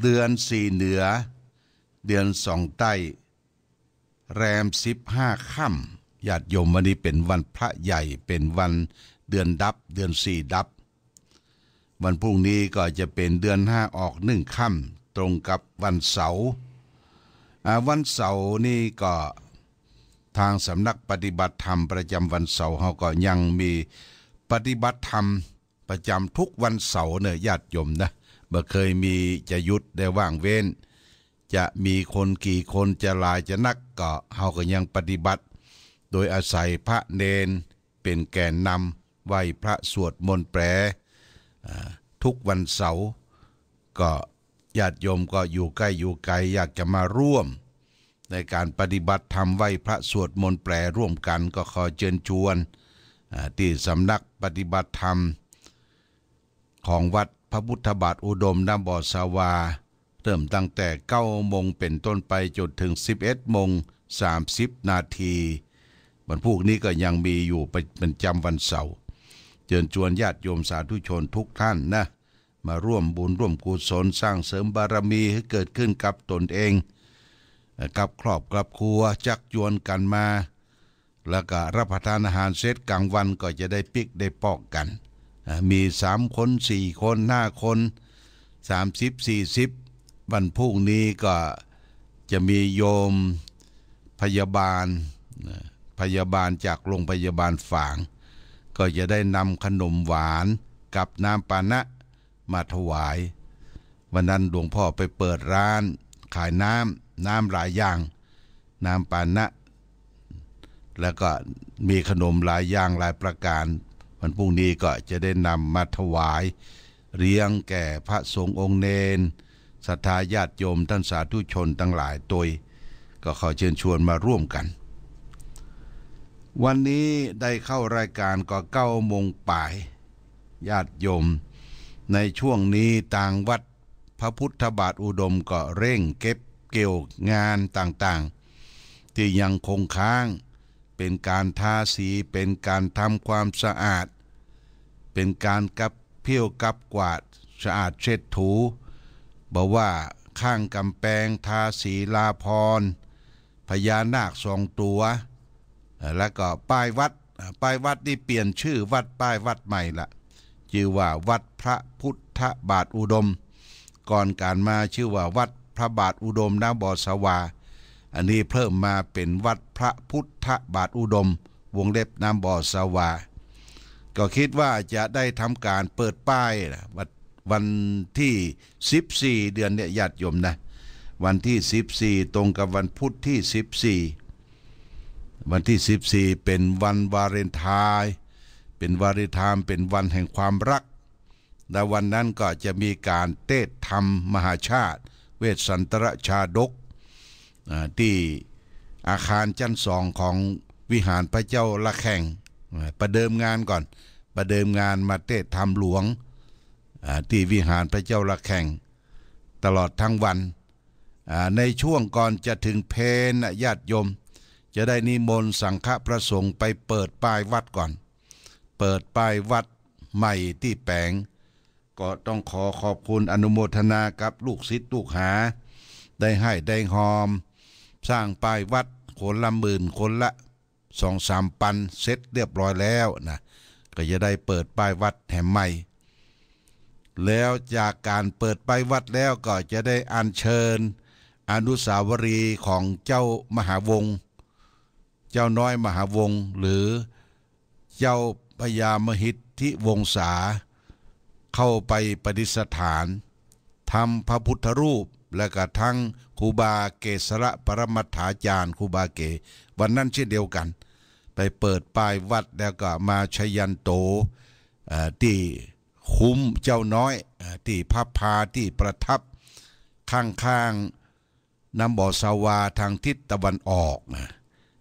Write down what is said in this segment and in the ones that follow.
เดือนสี่เหนือ เดือนสองใต้แรมสิบห้าค่ำญาติโยมวันนี้เป็นวันพระใหญ่เป็นวันเดือนดับเดือนสี่ดับวันพรุ่งนี้ก็จะเป็นเดือนห้าออกหนึ่งค่ำตรงกับวันเสาร์วันเสาร์นี่ก็ทางสำนักปฏิบัติธรรมประจำวันเสาร์เขาก็ยังมีปฏิบัติธรรมประจำทุกวันเสาร์เนี่ยญาติโยมนะบ่เคยมีจะยุดได้ว่างเว้น จะมีคนกี่คนจะลายจะนักก็เฮาก็ยังปฏิบัติ โดยอาศัยพระเนนเป็นแกนนำไหวพระสวดมนต์แปรทุกวันเสาร์ก็ญาติโยมก็อยู่ใกล้อยู่ไกลอยากจะมาร่วม ในการปฏิบัติธรรมไหวพระสวดมนต์แปรร่วมกันก็ขอเชิญชวนที่สำนักปฏิบัติธรรมของวัดพระพุทธบาทอุดมนำบ่อสาวาเริ่มตั้งแต่เก้าโมงเป็นต้นไปจนถึง11โมง30นาทีวันพวกนี้ก็ยังมีอยู่เป็นจำวันเสาร์เชิญชวนญาติโยมสาธุชนทุกท่านนะมาร่วมบุญร่วมกุศลสร้างเสริมบารมีให้เกิดขึ้นกับตนเอง กับครอบครับครัวจักจวนกันมา แล้วก็รับประทานอาหารเสร็จกลางวันก็จะได้ปิกได้ปอกกันมีสามคนสี่คนห้าคนสามสิบสี่สิบวันพรุ่งนี้ก็จะมีโยมพยาบาลพยาบาลจากโรงพยาบาลฝางก็จะได้นำขนมหวานกับน้ำปานะมาถวาย วันนั้นหลวงพ่อไปเปิดร้าน ขายน้ำน้ำหลายอย่างน้ำปานะแล้วก็มีขนมหลายอย่างหลายประการวันพรุ่งนี้ก็จะได้นำมาถวายเรียงแก่พระสงฆ์องค์เนนศรัทธาญาติโยมท่านสาธุชนทั้งหลายตัวก็ขอเชิญชวนมาร่วมกัน วันนี้ได้เข้ารายการก็เก้าโมงป่าย ญาติโยม ในช่วงนี้ต่างวัดพระพุทธบาทอุดมก็เร่งเก็บเกี่ยวงานต่างๆ ที่ยังคงค้างเป็นการทาสี เป็นการทำความสะอาด เป็นการกับเพี้ยวกับกวาด สะอาดเช็ดถู บอกว่าข้างกำแพงทาสีลาพรพญานาคสองตัว แล้วก็ป้ายวัด ป้ายวัดนี่เปลี่ยนชื่อวัดป้ายวัดใหม่ละ ชื่อว่าวัดพระพุทธบาทอุดม ก่อนการมาชื่อว่าวัดพระบาทอุดมนาบอสวาอันนี้เพิ่มมาเป็นวัดพระพุทธบาทอุดมวงเล็บน้ำบ่อสวา ก็คิดว่าจะได้ทำการเปิดป้ายัดวันที่ 14 เดือนเนี่ยญาติโยมนะวันที่ 14 ตรงกับวันพุธที่ 14 วันที่ 14 เป็นวันวาเลนไทน์เป็นวาเลนไทน์เป็นวันแห่งความรักและวันนั้นก็จะมีการเทศธรรม มหาชาติ เวสสันตรชาดกที่อาคารชั้นสองของวิหารพระเจ้าละแข่งประเดิมงานก่อน ประเดิมงานมาเทศธรรมหลวงที่วิหารพระเจ้าละแข่งตลอดทั้งวันในช่วงก่อนจะถึงเพนญาติยม จะได้นิมนต์สังฆประสงค์ไปเปิดป้ายวัดก่อน เปิดป้ายวัดใหม่ที่แปง ก็ต้องขอขอบคุณอนุโมทนากับลูกศิษย์ลูกหา ได้ให้ได้หอมสร้างป้ายวัดคนละหมื่นคนละสองสามปันเสร็จเรียบร้อยแล้วนะก็จะได้เปิดป้ายวัดแห่งใหม่ แล้วจากการเปิดป้ายวัดแล้วก็จะได้อัญเชิญอนุสาวรีย์ของเจ้ามหาวงศ์เจ้าน้อยมหาวงศ์หรือเจ้าพญามหิตทิวงศาเข้าไปปฏิสถานทำพระพุทธรูปและกระทั่งครูบาเกศระปรมัถาจารย์ครูบาเกวันนั้นเช่นเดียวกัน ไปเปิดป้ายวัดแล้วก็มาชยันโตที่คุ้มเจ้าน้อยที่พับพาที่ประทับข้างๆน้ำบ่อสาวาทางทิศตะวันออก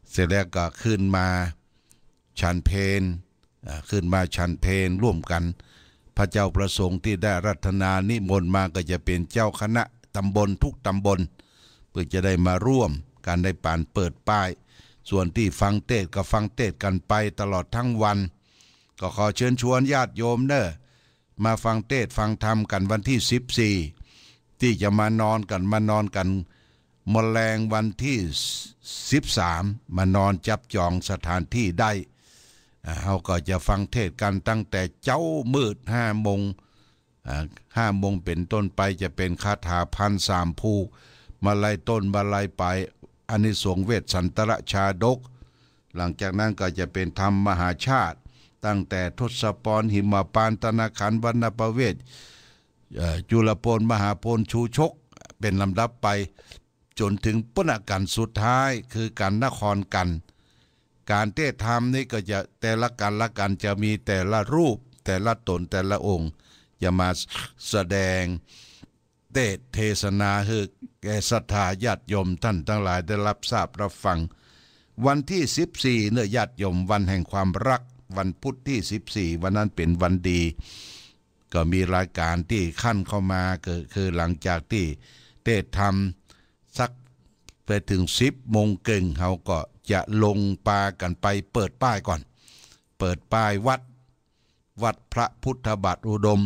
เสร็จแล้วก็ขึ้นมาชันเพนขึ้นมาชันเพนร่วมกัน พระเจ้าประสงค์ที่ได้รัตนานิมนต์มาก็จะเป็นเจ้าคณะตำบลทุกตำบลื่อจะได้มาร่วมการได้ป่านเปิดป้าย ส่วนที่ฟังเทศก็ฟังเทศกันไปตลอดทั้งวัน ก็ขอเชิญชวนญาติโยมเนอะมาฟังเทศฟังธรรมกันวันที่ 14 ที่จะมานอนกันมานอนกันมแมลงวันที่ 13 มานอนจับจองสถานที่ได้เราก็จะฟังเทศกันตั้งแต่เจ้ามืดห้าโมงห้าโมงเป็นต้นไปจะเป็นคาถาพันสามภูมาลายต้นมาลายปลายอันนี้สงเวทสันตระชาดก หลังจากนั้นก็จะเป็นธรรมมหาชาติ ตั้งแต่ทศปรหิมาปานตนาขันวรรณประเวทจุลปนมหาพลชูชกเป็นลำดับไป จนถึงปุณกันสุดท้ายคือการนครกัน การเทศธรรมนี่ก็จะแต่ละกันละกันจะมีแต่ละรูป แต่ละตนแต่ละองค์จะมาแสดงเตศเทศนาฮึกแกศรัทธาญาติโยมท่านทั้งหลายได้รับทราบรับฟัง วันที่ 14เนื้อญาติโยมวันแห่งความรักวันพุธที่ 14 วันนั้นเป็นวันดี ก็มีรายการที่ขั้นเข้ามาคือคือหลังจากที่เตศทำสักไปถึงสิบโมงเก่งเขาก็จะลงปากันไปเปิดป้ายก่อน เปิดป้ายวัด วัดพระพุทธบาทอุดม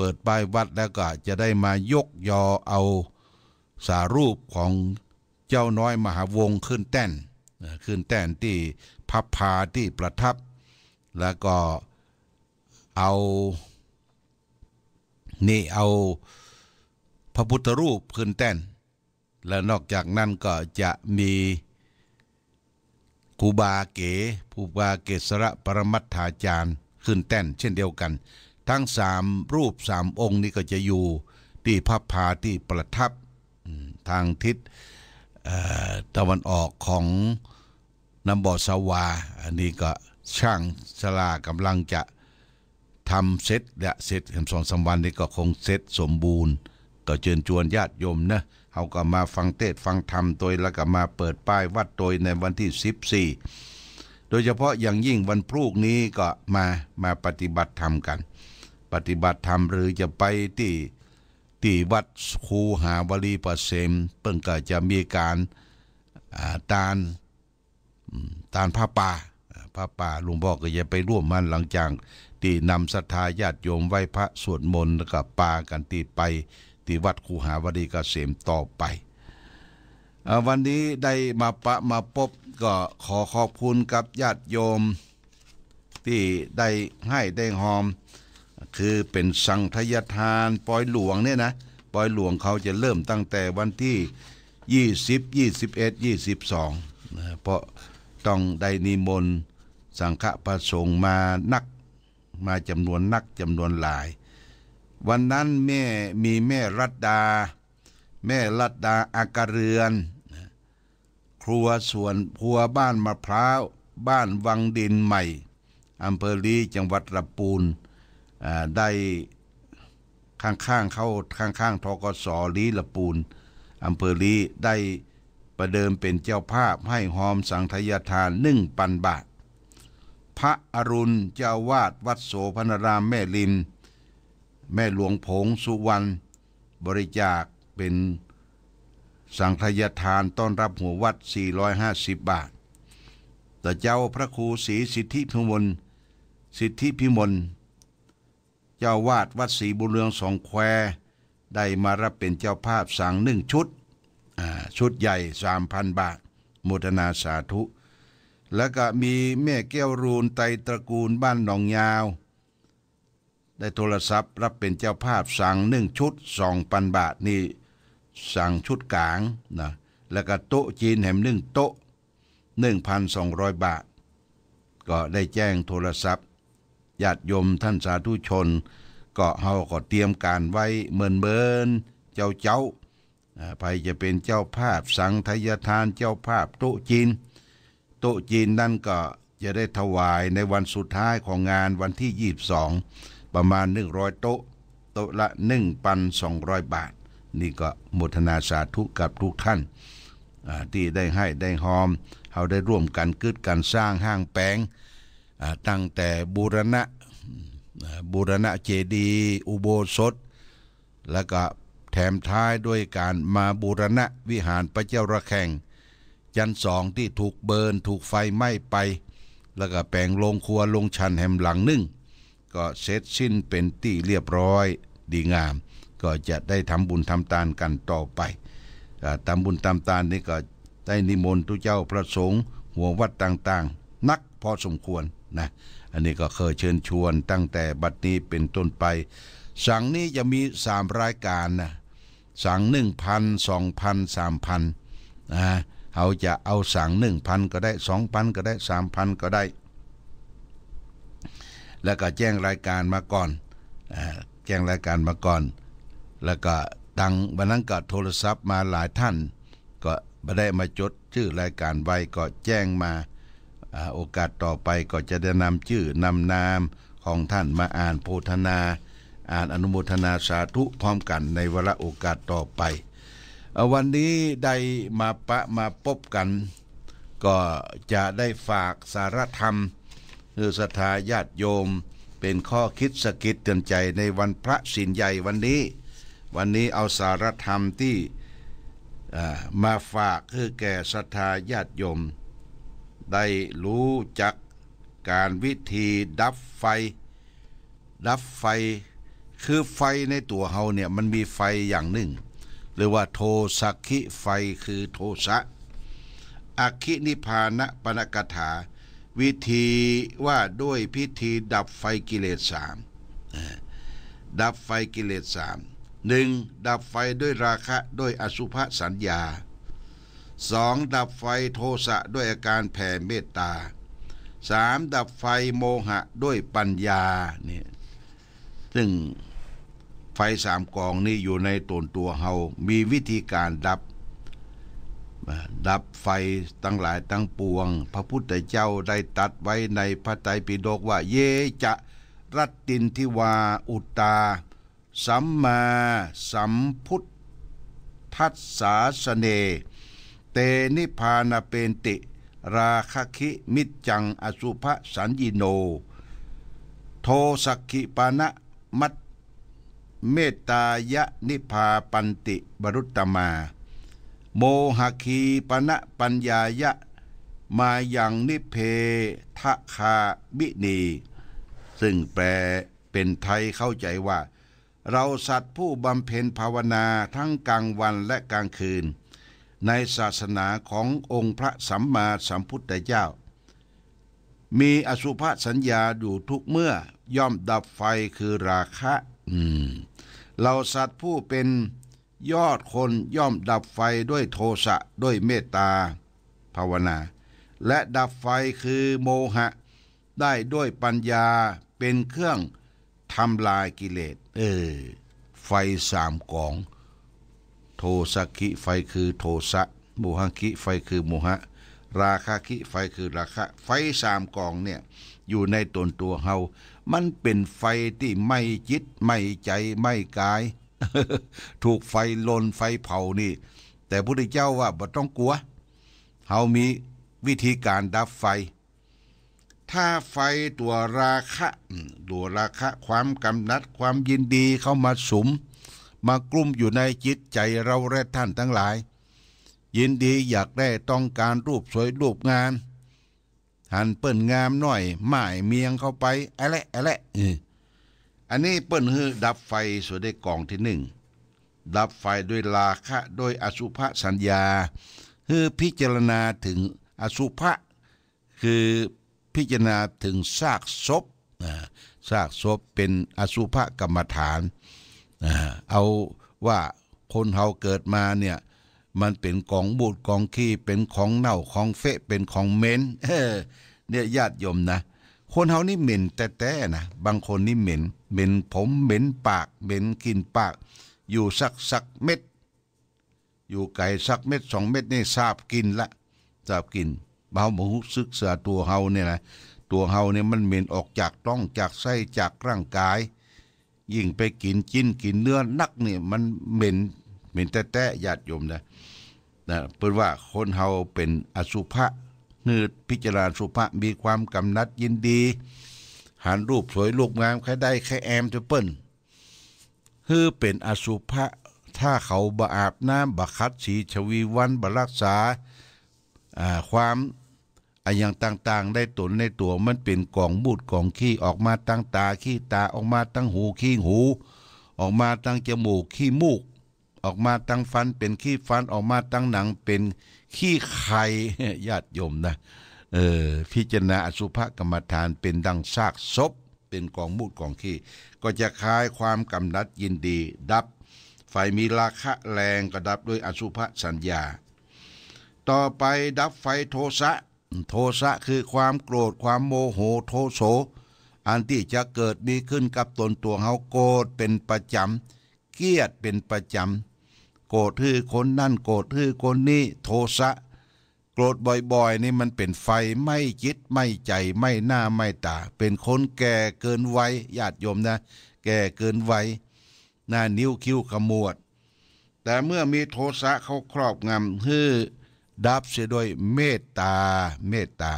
เปิดป้ายวัดแล้วก็จะได้มายกยอเอาสารูปของเจ้าน้อยมหาวงขึ้นแต้นขึ้นแต้นที่พับพาที่ประทับ แล้วก็เอา นี่เอาพระพุทธรูปขึ้นแต้นและนอกจากนั้นก็จะมีกูบาเก๋ผู้บาเกศระปรมัตถาจารย์ขึ้นแต้นเช่นเดียวกันทั้งสามรูปสามองค์นี้ก็จะอยู่ที่พัะพาที่ประทับทางทิศตะวันออกของน้ำบ่อสวาอันนี้ก็ช่างสลากำลังจะทำเสร็จและ เสร็จสองสามวันนี้ก็คงเสร็จสมบูรณ์ก็เชิญชวนญาติโยมนะเขาก็มาฟังเทศฟังธรรมตัวแล้วก็มาเปิดป้ายวัดตัวในวันที่ 14 โดยเฉพาะ อย่างยิ่งวันพรุ่งนี้ก็มามาปฏิบัติธรรมกันปฏิบัติธรรม หรือจะไปที่ที่วัดคูหาวลีประเสมเพิ่งก็จะมีการตานตานผ้าป่าผ้าป่าลุงบอกก็จะไปร่วมมันหลังจาก ที่นำศรัทธาญาติโยมไหว้พระสวดมนต์กับป่ปากันที่ไปที่วัดคูหาวลีกเกษมต่อไป วันนี้ได้มาปะมาพบก็ขอขอบคุณกับญาติโยม ที่ได้ให้ได้หอมคือเป็นสังทยทานปอยหลวงเนี่ยนะปอยหลวงเขาจะเริ่มตั้งแต่วันที่ 20 21 22นะเพราะต้องได้นิมนต์ สังฆประสงค์มานักมาจำนวนนักจำนวนหลาย วันนั้นแม่มีแม่รัตดา แม่รัตดาอากาเรือน ครัวสวนครัวบ้านมะพร้าว บ้านวังดินใหม่อำเภอลีจังหวัดระปูนได้ข้างๆเข้าข้างๆทกศลีละปูน อำเภอลีได้ประเดิมเป็นเจ้าภาพให้หอมสังทยทานหนึ่งปันบาท พระอรุณเจ้าวาดวัดโสพนรามแม่ลิมแม่หลวงผงสุวรรณ บริจาคเป็นสังทยทานต้อนรับหัววัด 450 บาท แต่เจ้าพระครูศรีสิทธิพิมลสิทธิพิมลเจ้าวาดวัดศรีบุญเรืองสองแควได้มารับเป็นเจ้าภาพสั่งหนึ่งชุดชุดใหญ่สามพันบาทมมทนาสาธุ แล้วก็มีแม่แก้วรูนไตตระกูลบ้านหนองยาว ได้โทรศัพท์รับเป็นเจ้าภาพสั่งหนึ่งชุดสองพันบาทนี่สั่งชุดกลางนะแล้วก็โต๊ะจีนแห่มหนึ่งโต๊ะหนึ่งพันสองร้อยบาท ก็ได้แจ้งโทรศัพท์ญาติโยมท่านสาธุชนก็เฮาก็เตรียมการไว้เมินเบินเจ้าเจ้าไปจะเป็นเจ้าภาพสังทยทานเจ้าภาพโตจีนโตจีนนั่นก็จะได้ถวายในวันสุดท้ายของงานวันที่ 22 ประมาณ 100 โต๊ะ โต๊ะละ 1,200 บาท นี่ก็มุทนาสาธุกับทุกท่าน ที่ได้ให้ได้หอมเราได้ร่วมกันกึดกันสร้างห้างแปงตั้งแต่บูรณะบูรณะเจดีย์อุโบสถ แล้วก็แถมท้ายด้วยการมาบูรณะวิหารพระเจ้าระแข่งยันสองที่ถูกเบิร์นถูกไฟไหม้ไป แล้วก็แปลงลงครัวลงชันแหมหลังนึ่งก็เสร็จสิ้นเป็นที่เรียบร้อยดีงาม ก็จะได้ทำบุญทำตานกันต่อไปทำบุญทำตานนี้ก็ได้นิมนต์ทุเจ้าพระสงฆ์หัววัดต่างๆนักพอสมควรนะอันนี้ก็เคยเชิญชวนตั้งแต่บัดนี้เป็นต้นไป สังนี้จะมีสามรายการนะสังหนึ่งพันสองพันสามพันนะเอาจะเอาสังหนึ่งพันก็ได้สองพันก็ได้สามพันก็ได้ แล้วก็แจ้งรายการมาก่อนแจ้งรายการมาก่อน แล้วก็ดังวันนั้นก็โทรศัพท์มาหลายท่าน ก็ไม่ได้มาจดชื่อรายการไว้ก็แจ้งมาโอกาสต่อไปก็จะได้นำชื่อนำนามของท่านมาอ่านโพธนา อ่านอนุโมทนาสาธุพร้อมกันในวระโอกาสต่อไปวันนี้ได้มาปะมาพบกัน ก็จะได้ฝากสารธรรมคือสถัาญาติโยมเป็นข้อคิดสกิดเตือนใจในวันพระสินใหญ่วันนี้ วันนี้เอาสารธรรมที่มาฝากคือแก่สถัาญาติโยมได้รู้จักการวิธีดับไฟดับไฟ คือไฟในตัวเฮาเนี่ยมันมีไฟอย่างหนึ่ง หรือว่าโทสักขิไฟคือโทสะอักขินิพานะปนกถา วิธีว่าด้วยพิธีดับไฟกิเลสสามดับไฟกิเลสสามหนึ่งดับไฟด้วยราคะ ด้วยอสุภสัญญาสองดับไฟโทสะด้วยอาการแผ่เมตตาสามดับไฟโมหะด้วยปัญญาเนี่ยซึ่ง ไฟสามกองนี้อยู่ในตนตัวเฮามีวิธีการดับ ดับไฟตั้งหลายตั้งปวง พระพุทธเจ้าได้ตัดไว้ในพระไตรปิฎกว่า เย จะรัตตินทิวาอุตตา สัมมาสัมพุทธัสสาสเนเตนิพานเปนติ ราคคิมิจังอสุภสัญญโน โทสักขิปานะ มัต เมตตายะ นิพาปันติบรุตตมา โมหคีปณะปัญญายะ มาอย่างนิเพทะคาบิณีซึ่งแปลเป็นไทยเข้าใจว่า เราสัตว์ผู้บำเพ็ญภาวนาทั้งกลางวันและกลางคืนในศาสนาขององค์พระสัมมาสัมพุทธเจ้า มีอสุภสัญญาอยู่ทุกเมื่อย่อมดับไฟคือราคะเราสัตว์ผู้เป็นยอดคนย่อมดับไฟด้วยโทสะด้วยเมตตา ภาวนา และดับไฟคือโมหะ ได้ด้วยปัญญาเป็นเครื่องทำลายกิเลสเออไฟสามกองโทสะกิไฟคือโทสะโมหคิ ไฟคือโมหะ ราคาคิไฟคือราคะ ไฟสามกองเนี่ย อยู่ในตนตัวเฮามันเป็นไฟที่ไม่จิตไม่ใจไม่กาย ถูกไฟลนไฟเผานี่ แต่พระพุทธเจ้าว่าบ่ต้องกลัวเฮามีวิธีการดับไฟ ถ้าไฟตัวราคะตัวราคะ ความกำนัดความยินดีเข้ามาสุมมากลุ่มอยู่ในจิตใจเราและท่านทั้งหลาย ยินดีอยากได้ต้องการรูปสวยรูปงาน หันเปิ้นงามหน่อยหมายเมียงเข้าไปอะไรอะไรอันนี้เปิ้นฮือดับไฟสวยได้กองที่หนึ่งดับไฟด้วยลาคะโดยอสุภสัญญาคือพิจารณาถึงอสุภะคือพิจารณาถึงซากศพซากศพเป็นอสุภกรรมฐานเอาว่าคนเฮาเกิดมาเนี่ยมันเป็นของบูดของขี้เป็นของเน่าของเฟะเป็นของเหม็นเนี่ยญาติโยมนะคนเฮานี่เหม็นแต่แต่นะบางคนนี่เหม็น เหม็นผมเหม็นปาก เหม็นกินปาก อยู่สักสักเม็ด อยู่ไก่สักเม็ดสองเม็ดนี่ทราบกินละทราบกินเบาหมูซึกือตัวเฮาเนี่ยนะตัวเฮาเนี่ยมันเหม็นออกจากต้องจากไส้จากร่างกายยิ่งไปกินจิ้นกินเนื้อนักเนี่ยมันเหม็นเหม็นแต่แต่ญาติโยมนะนะเปิดว่าคนเฮาเป็นอสุภะเนื้อพิจารณาสุภะมีความกำนัดยินดีหันรูปสวยรูปงามใครได้ใครแอมจะเปิ้ลคือเป็นอสุภะถ้าเขาบาอาบน้ำบาคัด สีชวีวันบารักษาความไอ้อย่างต่าง ๆ ได้ตนในตัวมันเป็นกล่องบูดกล่องขี้ออกมาตั้งตาขี้ตาออกมาตั้งหูขี้หู ออกมาตั้งจมูกขี้มูก ออกมาตั้งฟันเป็นขี้ฟันออกมาตั้งหนังเป็นขี้ไข่ญาติโยมนะเออพิจารณาอสุภกรรมฐานเป็นดังซากศพเป็นกองมูดกองขี้ก็จะคลายความกำนัดยินดี ดับไฟมีราคะแรงก็ดับด้วยอสุภสัญญา ต่อไปดับไฟโทสะโทสะคือความโกรธความโมโหโทโสอันที่จะเกิดมีขึ้นกับตนตัวเขาโกรธเป็นประจำเกลียดเป็นประจำโกรธทื่อคนนั่นโกรธทื่อคนนี้โทสะโกรธบ่อยๆนี่มันเป็นไฟไม่จิตไม่ใจไม่หน้า ไม่ตาเป็นคนแก่เกินวัยญาติโยมนะ แก่เกินวัยหน้านิ้วคิ้วขมวดแต่เมื่อมีโทสะเขาครอบงำฮือดับเสียด้วยเมตตาเมตตา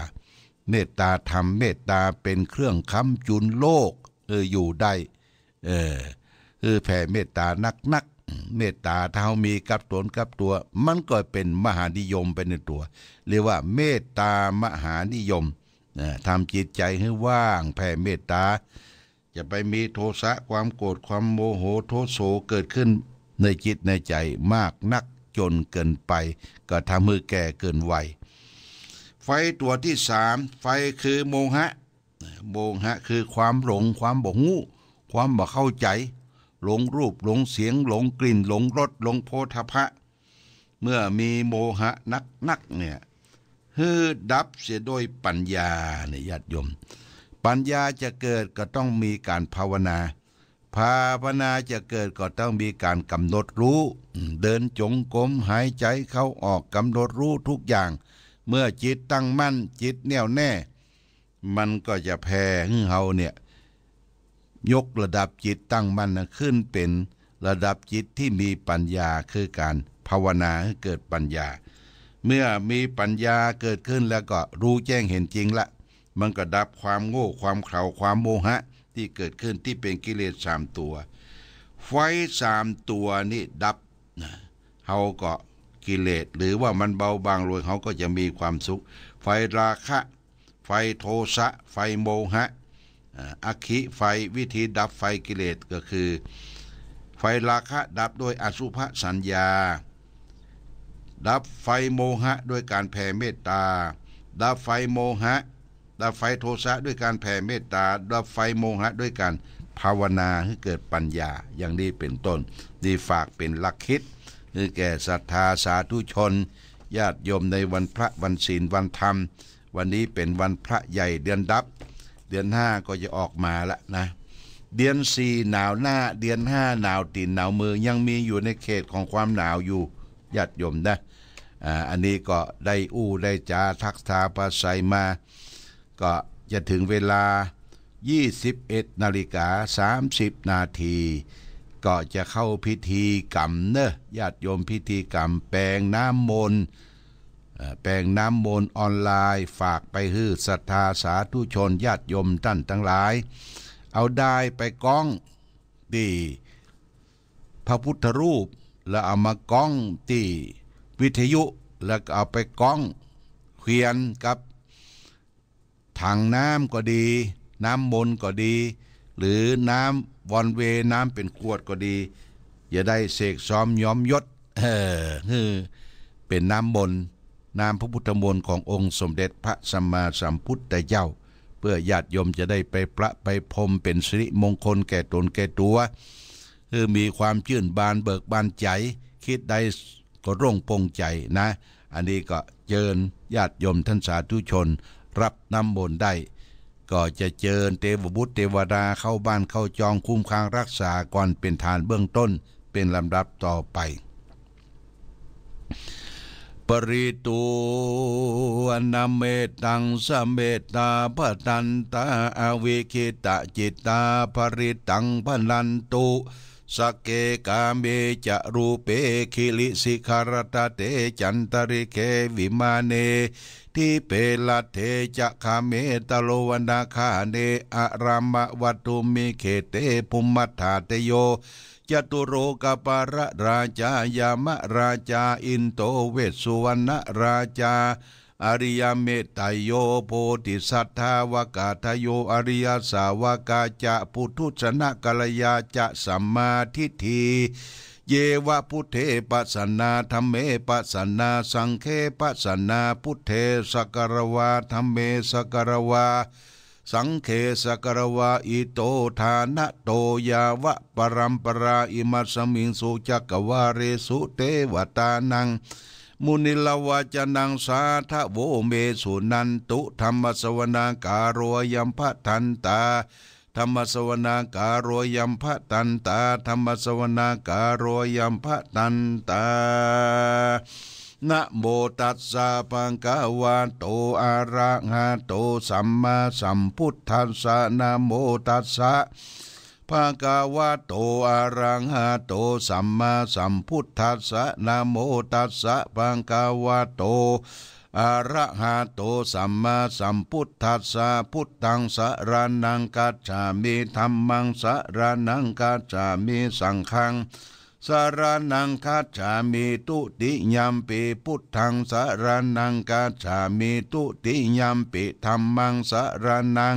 เมตตาธรรมเมตตาเป็นเครื่องค้ำจุนโลกเอออยู่ได้เออคือแผ่เมตตานักนักเมตตาเท่ามีกับตนกับตัวมันก็เป็นมหานิยมเป็นตัว เรียกว่าเมตตามหานิยมทำจิตใจให้ว่างแผ่เมตตา จะไปมีโทสะความโกรธความโมโหโทโสเกิดขึ้นในจิตในใจมากนักจนเกินไปก็ทำให้แก่เกินวัย ไฟตัวที่สาม ไฟคือโมหะโมหะคือความหลงความบ่งูความบ่เข้าใจ หลงรูปหลงเสียง หลงกลิ่น หลงรสหลงโพธพะเมื่อมีโมหะนักนักเนี่ยฮือดับเสียด้วยปัญญาเนี่ยญาติโยม ปัญญาจะเกิดก็ต้องมีการภาวนาภาวนาจะเกิดก็ต้องมีการกำหนดรู้ เดินจงกรมหายใจเข้าออกกำหนดรู้ทุกอย่าง เมื่อจิตตั้งมั่นจิตแน่วแน่ มันก็จะแผ่เฮาเนี่ยยกระดับจิตตั้งมั่นขึ้นเป็นระดับจิตที่มีปัญญาคือการภาวนาให้เกิดปัญญา เมื่อมีปัญญาเกิดขึ้นแล้วก็รู้แจ้งเห็นจริงละ มันก็ดับความโง่ความเข่าความโมหะที่เกิดขึ้นที่เป็นกิเลสสามตัว ไฟสามตัวนี่ดับนะเขาก็กิเลสหรือว่ามันเบาบางลงเขาก็จะมีความสุข ไฟราคะไฟโทสะไฟโมหะอะคิไฟวิธีดับไฟกิเลสก็คือไฟราคะดับโดยอสุภสัญญาดับไฟโมหะ ด้วยการแผ่เมตตาดับไฟโมหะดับไฟโทสะด้วยการแผ่เมตตาดับไฟโมหะ ด้วยการภาวนาให้เกิดปัญญาอย่างนี้เป็นต้นดีฝากเป็นหลักคิดคือแก่ศรัทธาสาธุชนญาติโยมในวันพระวันศีลวันธรรม วันนี้เป็นวันพระใหญ่เดือนดับ เดือนห้าก็จะออกมาละนะเดือนสี่หนาวหน้าเดือนห้าหนาวตีนหนาวมือยังมีอยู่ในเขตของความหนาวอยู่ญาติโยมนะอันนี้ก็ได้อู้ได้จาทักทาปะาสมาก็จะถึงเวลา 21นาฬิกา30นาที ก็จะเข้าพิธีกรรมเนอะญาติโยมพิธีกรรมแปลงน้ำมนต์แปลงน้ำมนต์ออนไลน์ ฝากไปฮือศรัทธาสาธุชนญาติโยมท่านทั้งหลาย เอาได้ไปก้องตีพระพุทธรูปแล้วเอามาก้องตีวิทยุแล้วก็เอาไปก้องเขียนกับถังน้ำก็ดี น้ำมนก็ดี หรือน้ำวอนเวน้ำเป็นขวดก็ดี อย่าได้เสกซ้อมย้อมยศ เออคือเป็นน้ำมนน้ำพระพุทธมนต์ขององค์สมเด็จพระสัมมาสัมพุทธเจ้า เพื่อญาติโยมจะได้ไปพระไปพรมเป็นสิริมงคลแก่ตนแก่ตัวคือมีความชื่นบานเบิกบานใจ คิดใดก็ร่งปงใจนะ อันนี้ก็เจิญญาติโยมท่านสาธุชนรับน้ำมนต์ได้ ก็จะเจิญเทวบุตรเทวดาเข้าบ้านเข้าจองคุ้มครางรักษาก่อนเป็นฐานเบื้องต้นเป็นลำดับต่อไป ปริตูอนาเมตังสเมตาพตันตาอวิคิตะจิตตาปริตังพันตุสเกกามเบจะรูเปคิลิสิคารตาเตจันตริเควิมาเนทิเปลเทจะคาเมตโลวนาคาเนอารามวัตุมิเขเตภุมมัฏฐาเตโยจตุโรกปาระราชายามราชาอินโตเวสุวรรณราชาอริยเมตตโยโพธิสัทธาวกาทโยอริยสาวกาจะพุทุชนะกัลยาจะสัมมาทิฏฐิเยวะพุทเทปัสนาธรรมเมปัสนาสังเคปัสนาพุทเทสกรวาธรรมเมสกรวาสังเคสกรวาอิโตทานะโตยาวะปรัมปราอิมัสมิงสุจักวาเรสุเตวตานังมุนิลวาจนังสาทะโวเมสุนันตุธรรมสวนาการวยัมพะทันตาธรรมสวนาการวยัมพะตันตาธรรมสวนาการวยัมพะตันตา นะโมตัสสะปังกวาโตอะระหะโตสัมมาสัมพุทธัสสะนะโมตัสสะภะกาวะโตอะระหะโตสัมมาสัมพุทธัสสะนะโมตัสสะภะกาวะโตอะระหะโตสัมมาสัมพุทธัสสะพุทธังสะระนังกัจฉามิธรรมังสะระนังกัจฉามิสังฆังสารนังคาฉามิตุติยัมปิพุทธังสารนังคาฉามิตุติยัมปิธรรมังสารนัง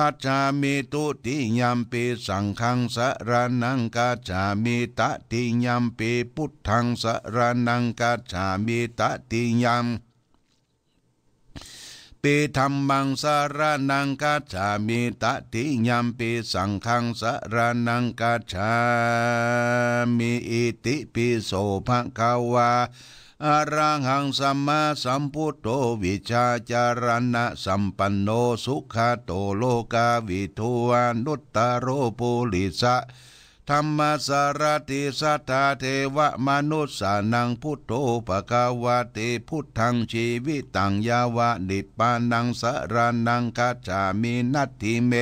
คาจามิตุติยัมปีสังขังสารนังกาจามิตะติยัมปีพุทธังสารนังกาจามิตะติยัมปีธรรมังสารนังกาจามิตะติยัมปีสังขังสารนังกาจามิอิติปิโสภะกวาอรังหังสัมมาสัมพุทโธวิชาจารณะสัมปันโนสุขาโตโลกาวิทูวานุตตโรปุลิสะธรรมสารติสัทธาเทวมนุษสานังพุทโธปะกาวาติพุทธังชีวิตังยาวะนิปานังสารนังคาจามินัตถิเม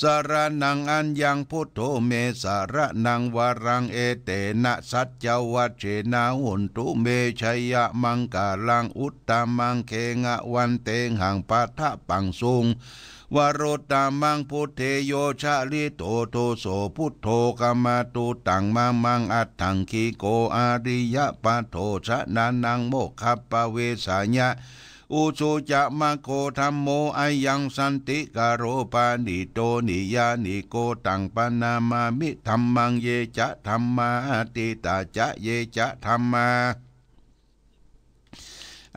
สารนังอันยังพุทโธเมสารนังวารังเอเตนะสัจจวัชเชนาหุนตุเมชัยยะมังกาลังอุตตามังเคงะวันเตงหังปัทะปังสุงวโรตามังพุทเทโยชาลิโตโทโสพุทโธกามาตุตังมามังอัตถังคีโกอาริยะปะโทชะนานังโมคขปเวสญญะอุสุจะมะโคธรรมโมไอยังสันติกโรปานิโตนิยานิโกตังปนามามิธรรมังเยจะธรรมาติตาจะเยจะธรรมา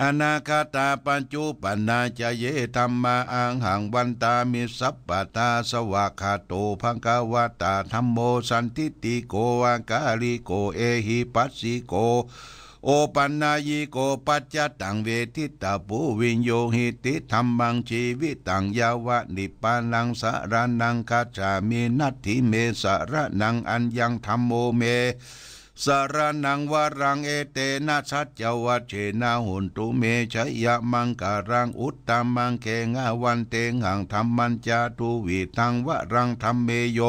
อนาคาตาปัญจุปนาจะเยธรรมาอังหังวันตามิสัพปตาสวากาโตภังกวาตาธรรมโมสันติติโกวังกาลิโกเอหิปัสสิโกโอปัญญโกปัจจตังเวทิตาปูวิญโยหิติธรรมังชีวิตังยาวะนิปานังสารนังคาจามีนัตถิเมสารนังอันยังธรรมโมเมสารนังวารังเอเตนะชัจยวะเชนะหุนตุเมชยะมังการังอุตตามังเกงาวันเตงังธรรมัญจาตุวิทังวะรังธรรมเมโย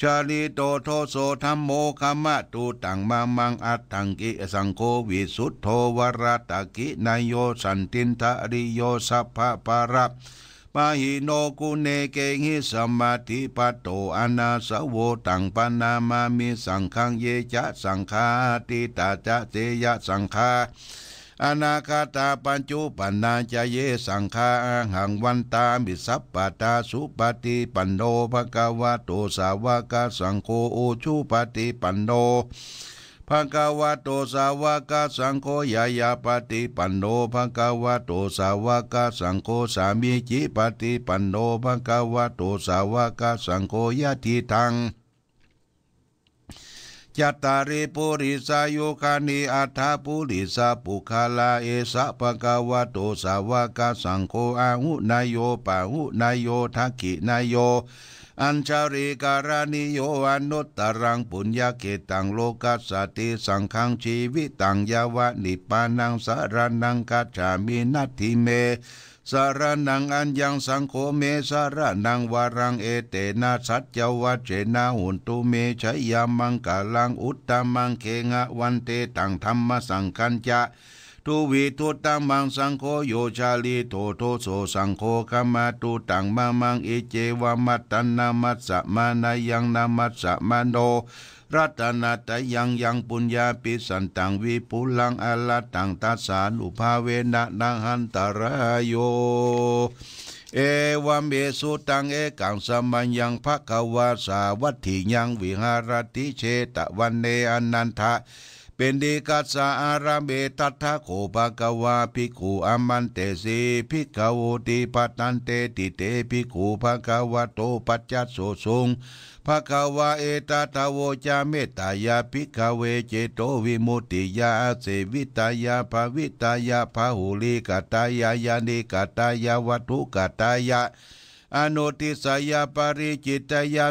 ชาลีโตโทโสธรรมโมคมะตูตังมามังอัตตังกิสังโควิสุทโทวรตะกินายโยสันตินทริโยสัพพะปาระปหิโนกุเนเกหิสัมมาทิปัตโตอนาสาวตังปนามามิสังฆเยจะสังฆาติตาจะเจยะสังฆาอนาคาตาปัญจุปันนาจเยสังฆาหังวันตามิสัพปตาสุปฏิปันโนภะกวะโตสาวกสังโฆโอชุปฏิปันโนภะคะวะโตสาวกสังโฆยายาปฏิปันโนภะคะวะโตสาวกสังโฆสามีจิปฏิปันโนภะคะวะโตสาวกสังโฆยะทิทังจัตตาริปุริสายุคานิอัฏฐปุริสาปุคาลาเอสะปะกาวะโตสาวกสังโฆอาหุนายโยปาหุนายโยทักขินายโยอัญชาริการณิโยอนุตตรังปุญญาเกตังโลกัสสติสังฆังชีวิตังยาวะนิปานังสารนังกัจฉามินัตถิเมสารนังอันยังสังโฆเมสารนังวารังเอเตนะสัจจวัจเจนะหุนตุเมชัยยามังกาลังอุตตมังเคงะวันเตตังธรรมสังคัญจะทุวิทุตังมังสังโฆโยชาลีโทโทโสสังโฆขามาตุตังมงมังอิเจวามัตตนามัสสะมานายังนามัสสะมาโนรัตนาตยังยังปุญญาปิสันตังวิปุลังอัลตังตัสสานุภาเวนะนังหันตรายโยเอวัมเมสุตังเอกังสมัญยังภะคะวาสาวัตถิยังวิหารติเชตวันเนอนันทะเป็นดีกัสสาอาราเบตัทะโคปะกวาภิกขุอามันเตสีภิกขวติปัตันเตติเตภิกขุภะกวะโตปัจจัสโสสุงภะกวาเอตาทโวจาเมตายาภิกขเวเจโตวิมุติยาเสวิตายาภวิตายาภหุลิกตายายานิกตายาวัตุกตายาอนุติสยาปริจิตายา